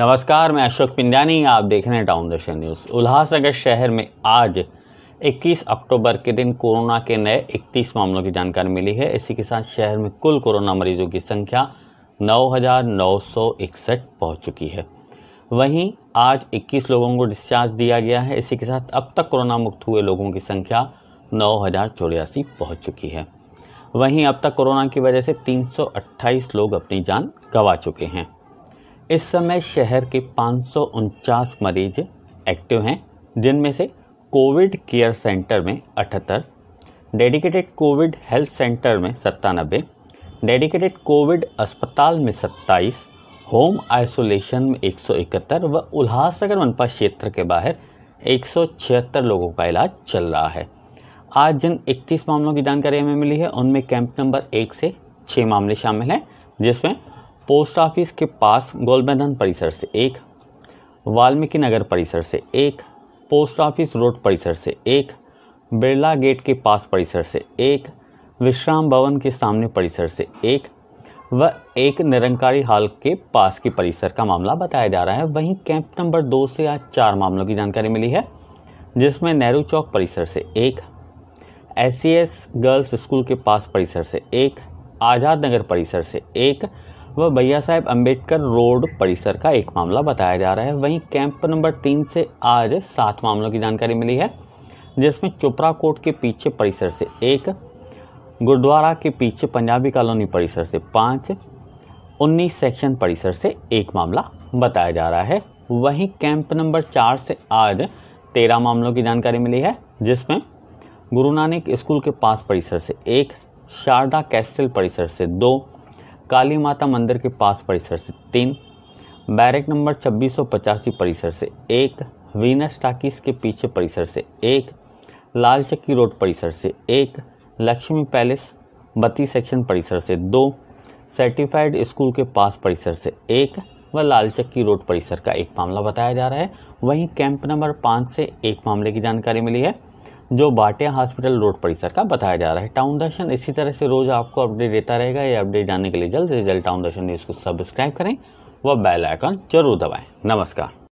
नमस्कार मैं अशोक पिंडानी आप देख रहे हैं टाउन दर्शन न्यूज़ उल्लासनगर शहर में आज 21 अक्टूबर के दिन कोरोना के नए 31 मामलों की जानकारी मिली है इसी के साथ शहर में कुल कोरोना मरीजों की संख्या 9,961 पहुंच चुकी है वहीं आज 21 लोगों को डिस्चार्ज दिया गया है इसी के साथ अब तक कोरोना मुक्त हुए लोगों की संख्या नौ पहुँच चुकी है वहीं अब तक कोरोना की वजह से 328 लोग अपनी जान गंवा चुके हैं इस समय शहर के पाँच मरीज एक्टिव हैं जिनमें से कोविड केयर सेंटर में अठहत्तर डेडिकेटेड कोविड हेल्थ सेंटर में सत्तानबे डेडिकेटेड कोविड अस्पताल में सत्ताईस होम आइसोलेशन में एक सौ इकहत्तर व उल्हासनगर मनपा क्षेत्र के बाहर एक सौ छिहत्तर लोगों का इलाज चल रहा है आज जिन इक्कीस मामलों की जानकारी हमें मिली है उनमें कैंप नंबर एक से छः मामले शामिल हैं जिसमें पोस्ट ऑफिस के पास गोल मैदान परिसर से एक वाल्मीकि नगर परिसर से एक पोस्ट ऑफिस रोड परिसर से एक बिरला गेट के पास परिसर से एक विश्राम भवन के सामने परिसर से एक व एक निरंकारी हाल के पास के परिसर का मामला बताया जा रहा है वहीं कैंप नंबर दो से आज चार मामलों की जानकारी मिली है जिसमें नेहरू चौक परिसर से एक एस गर्ल्स स्कूल के पास परिसर से एक आज़ाद नगर परिसर से एक व भैया साहेब अम्बेडकर रोड परिसर का एक मामला बताया जा रहा है वहीं कैंप नंबर तीन से आज सात मामलों की जानकारी मिली है जिसमें चोपरा कोर्ट के पीछे परिसर से एक गुरुद्वारा के पीछे पंजाबी कॉलोनी परिसर से पाँच उन्नीस सेक्शन परिसर से एक मामला बताया जा रहा है वहीं कैंप नंबर चार से आज तेरह मामलों की जानकारी मिली है जिसमें गुरु नानक स्कूल के पास परिसर से एक शारदा कैस्टल परिसर से दो काली माता मंदिर के पास परिसर से तीन बैरक नंबर छब्बीस परिसर से एक वीनस टाकिस के पीछे परिसर से एक लाल चक्की रोड परिसर से एक लक्ष्मी पैलेस बत्ती सेक्शन परिसर से दो सर्टिफाइड स्कूल के पास परिसर से एक व लाल चक्की रोड परिसर का एक मामला बताया जा रहा है वहीं कैंप नंबर पाँच से एक मामले की जानकारी मिली है जो बाटिया हॉस्पिटल रोड परिसर का बताया जा रहा है टाउन दर्शन इसी तरह से रोज़ आपको अपडेट देता रहेगा ये अपडेट जानने के लिए जल्द से जल्द टाउन दर्शन न्यूज़ को सब्सक्राइब करें व बेल आइकन जरूर दबाएं नमस्कार